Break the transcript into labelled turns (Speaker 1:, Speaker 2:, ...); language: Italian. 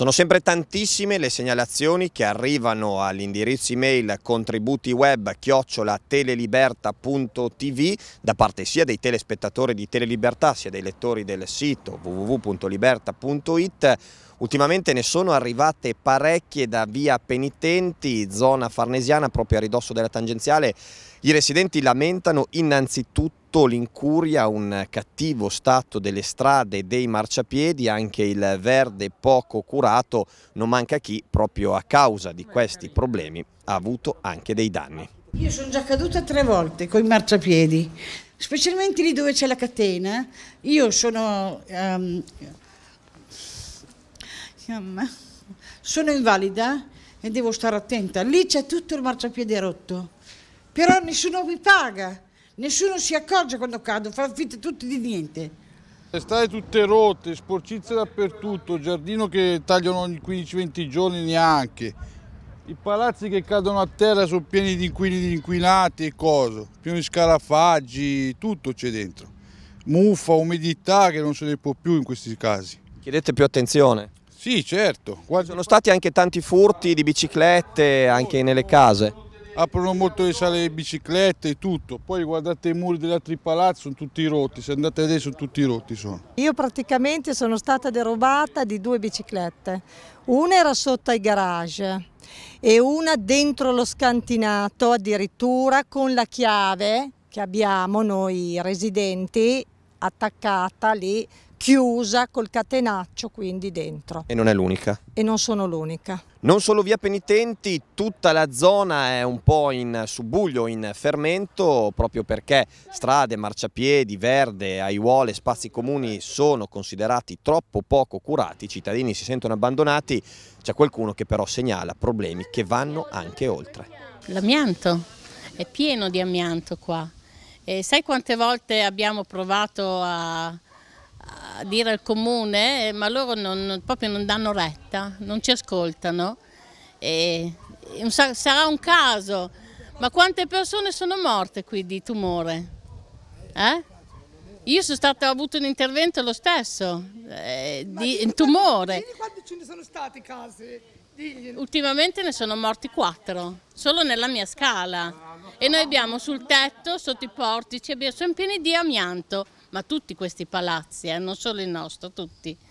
Speaker 1: Sono sempre tantissime le segnalazioni che arrivano all'indirizzo email contributiweb-teleliberta.tv da parte sia dei telespettatori di Telelibertà sia dei lettori del sito www.liberta.it Ultimamente ne sono arrivate parecchie da via Penitenti, zona farnesiana proprio a ridosso della tangenziale. I residenti lamentano innanzitutto l'incuria, un cattivo stato delle strade e dei marciapiedi, anche il verde poco curato, non manca chi proprio a causa di questi problemi ha avuto anche dei danni.
Speaker 2: Io sono già caduta tre volte con i marciapiedi, specialmente lì dove c'è la catena. Io sono um, mamma, sono invalida e devo stare attenta. Lì c'è tutto il marciapiede
Speaker 3: rotto, però nessuno mi paga, nessuno si accorge quando cado, fa finta tutti di niente. Strade tutte rotte, sporcizie dappertutto, giardino che tagliano ogni 15-20 giorni neanche. I palazzi che cadono a terra sono pieni di inquilini di inquinati e cose, pieni di scarafaggi, tutto c'è dentro. Muffa, umidità che non se ne può più in questi casi. Chiedete più attenzione. Sì, certo. Quasi... Sono stati anche tanti furti di biciclette anche nelle case. Aprono molto le sale di biciclette e tutto, poi guardate i muri degli altri palazzi, sono tutti rotti, se andate a vedere sono tutti rotti. Sono.
Speaker 2: Io praticamente sono stata derubata di due biciclette, una era sotto ai garage e una dentro lo scantinato addirittura con la chiave che abbiamo noi residenti attaccata lì, chiusa col catenaccio quindi dentro.
Speaker 1: E non è l'unica?
Speaker 2: E non sono l'unica.
Speaker 1: Non solo via Penitenti, tutta la zona è un po' in subbuglio, in fermento, proprio perché strade, marciapiedi, verde, aiuole, spazi comuni sono considerati troppo poco curati, i cittadini si sentono abbandonati, c'è qualcuno che però segnala problemi che vanno anche oltre.
Speaker 4: L'amianto, è pieno di amianto qua e sai quante volte abbiamo provato a, a dire al comune, eh, ma loro non, proprio non danno retta, non ci ascoltano. E, sarà un caso, ma quante persone sono morte qui di tumore? Eh? Io sono stata, ho avuto un intervento lo stesso, eh, di tumore
Speaker 2: ce ne sono stati casi.
Speaker 4: Ultimamente ne sono morti quattro, solo nella mia scala. E noi abbiamo sul tetto, sotto i portici, abbiamo, sono pieni di amianto, ma tutti questi palazzi, eh, non solo il nostro, tutti.